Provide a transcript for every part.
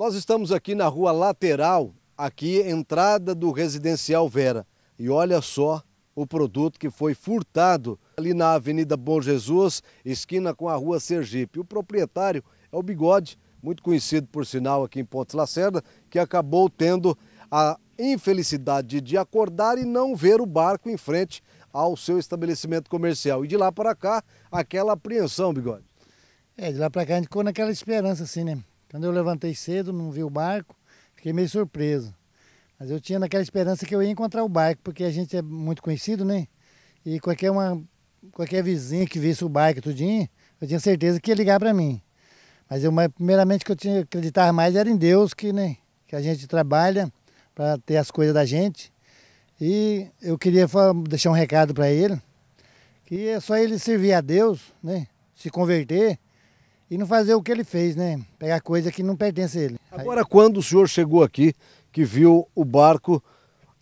Nós estamos aqui na rua lateral, aqui entrada do residencial Vera. E olha só o produto que foi furtado ali na Avenida Bom Jesus, esquina com a rua Sergipe. O proprietário é o Bigode, muito conhecido por sinal aqui em Pontes Lacerda, que acabou tendo a infelicidade de acordar e não ver o barco em frente ao seu estabelecimento comercial. E de lá para cá, aquela apreensão, Bigode. É, de lá para cá a gente ficou naquela esperança assim, né? Quando eu levantei cedo, não vi o barco, fiquei meio surpreso. Mas eu tinha naquela esperança que eu ia encontrar o barco, porque a gente é muito conhecido, né? E qualquer, uma, qualquer vizinho que visse o barco tudinho, eu tinha certeza que ia ligar para mim. Mas eu, primeiramente, que eu tinha acreditar mais era em Deus, que, né, que a gente trabalha para ter as coisas da gente. E eu queria deixar um recado para ele, que é só ele servir a Deus, né? Se converter e não fazer o que ele fez, né? Pegar coisa que não pertence a ele. Agora, quando o senhor chegou aqui, que viu o barco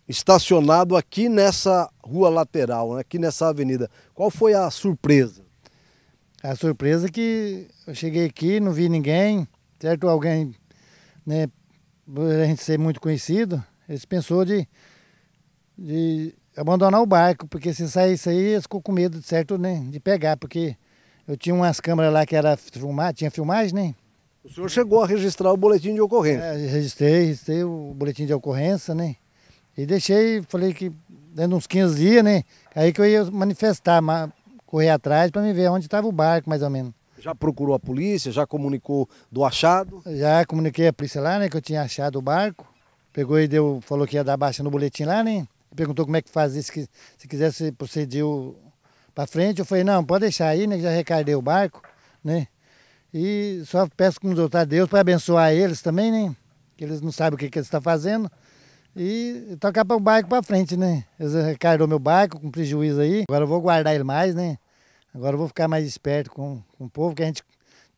estacionado aqui nessa rua lateral, né? aqui nessa avenida, qual foi a surpresa? A surpresa é que eu cheguei aqui, não vi ninguém, certo? Alguém, né, a gente ser muito conhecido, eles pensou de, de abandonar o barco, porque se sair isso aí, eles ficam com medo, certo, né, de pegar, porque eu tinha umas câmeras lá que era filmar, tinha filmagem, né? O senhor chegou a registrar o boletim de ocorrência? É, registrei, registrei o boletim de ocorrência, né? E deixei, falei que dentro de uns 15 dias, né? Aí que eu ia manifestar, correr atrás para me ver onde estava o barco, mais ou menos. Já procurou a polícia? Já comunicou do achado? Já comuniquei a polícia lá, né? Que eu tinha achado o barco. Pegou e deu, falou que ia dar baixa no boletim lá, né? Perguntou como é que faz isso, que, se quisesse proceder para frente. Eu falei, não, pode deixar aí, né, que já recardei o barco, né? E só peço com a Deus para abençoar eles também, né? Que eles não sabem o que, que eles estão fazendo. E tocar para o barco para frente, né? Eles recarregou meu barco com prejuízo aí. Agora eu vou guardar ele mais, né? Agora eu vou ficar mais esperto com, com o povo, que a gente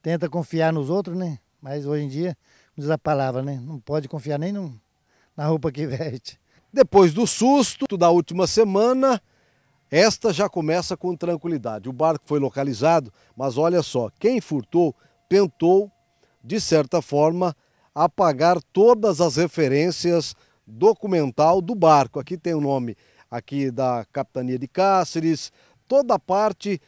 tenta confiar nos outros, né? Mas hoje em dia, diz a palavra, né? Não pode confiar nem no, na roupa que veste. Depois do susto da última semana, esta já começa com tranquilidade. O barco foi localizado, mas olha só, quem furtou tentou, de certa forma, apagar todas as referências documental do barco. Aqui tem o nome aqui da capitania de Cáceres, toda a parte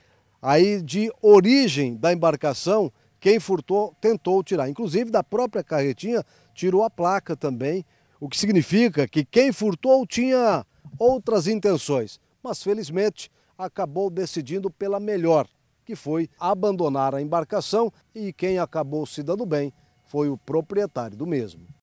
aí de origem da embarcação, quem furtou tentou tirar. Inclusive da própria carretinha tirou a placa também, o que significa que quem furtou tinha outras intenções mas felizmente acabou decidindo pela melhor, que foi abandonar a embarcação e quem acabou se dando bem foi o proprietário do mesmo.